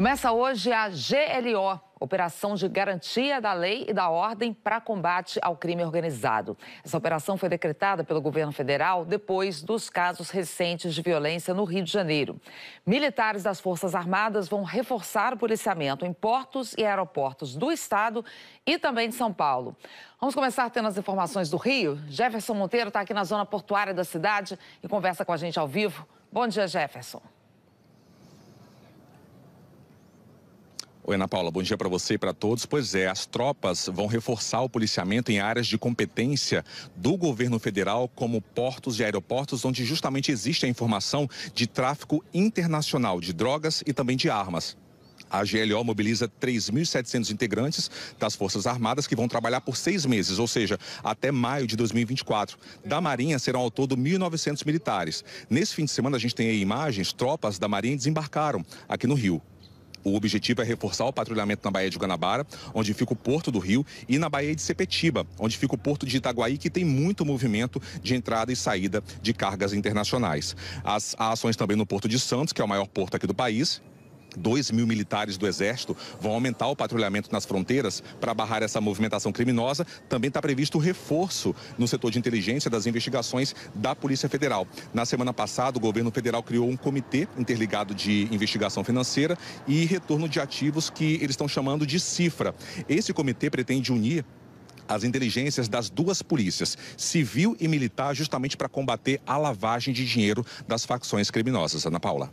Começa hoje a GLO, Operação de Garantia da Lei e da Ordem para Combate ao Crime Organizado. Essa operação foi decretada pelo governo federal depois dos casos recentes de violência no Rio de Janeiro. Militares das Forças Armadas vão reforçar o policiamento em portos e aeroportos do estado e também de São Paulo. Vamos começar tendo as informações do Rio. Jefferson Monteiro está aqui na zona portuária da cidade e conversa com a gente ao vivo. Bom dia, Jefferson. Oi, Ana Paula, bom dia para você e para todos. Pois é, as tropas vão reforçar o policiamento em áreas de competência do governo federal, como portos e aeroportos, onde justamente existe a informação de tráfico internacional de drogas e também de armas. A GLO mobiliza 3.700 integrantes das Forças Armadas que vão trabalhar por seis meses, ou seja, até maio de 2024. Da Marinha serão ao todo 1.900 militares. Nesse fim de semana a gente tem aí imagens, tropas da Marinha desembarcaram aqui no Rio. O objetivo é reforçar o patrulhamento na Baía de Guanabara, onde fica o Porto do Rio, e na Baía de Sepetiba, onde fica o Porto de Itaguaí, que tem muito movimento de entrada e saída de cargas internacionais. As, há ações também no Porto de Santos, que é o maior porto aqui do país, 2 mil militares do Exército vão aumentar o patrulhamento nas fronteiras para barrar essa movimentação criminosa. Também está previsto o reforço no setor de inteligência das investigações da Polícia Federal. Na semana passada, o governo federal criou um comitê interligado de investigação financeira e retorno de ativos que eles estão chamando de CIFRA. Esse comitê pretende unir as inteligências das duas polícias, civil e militar, justamente para combater a lavagem de dinheiro das facções criminosas. Ana Paula.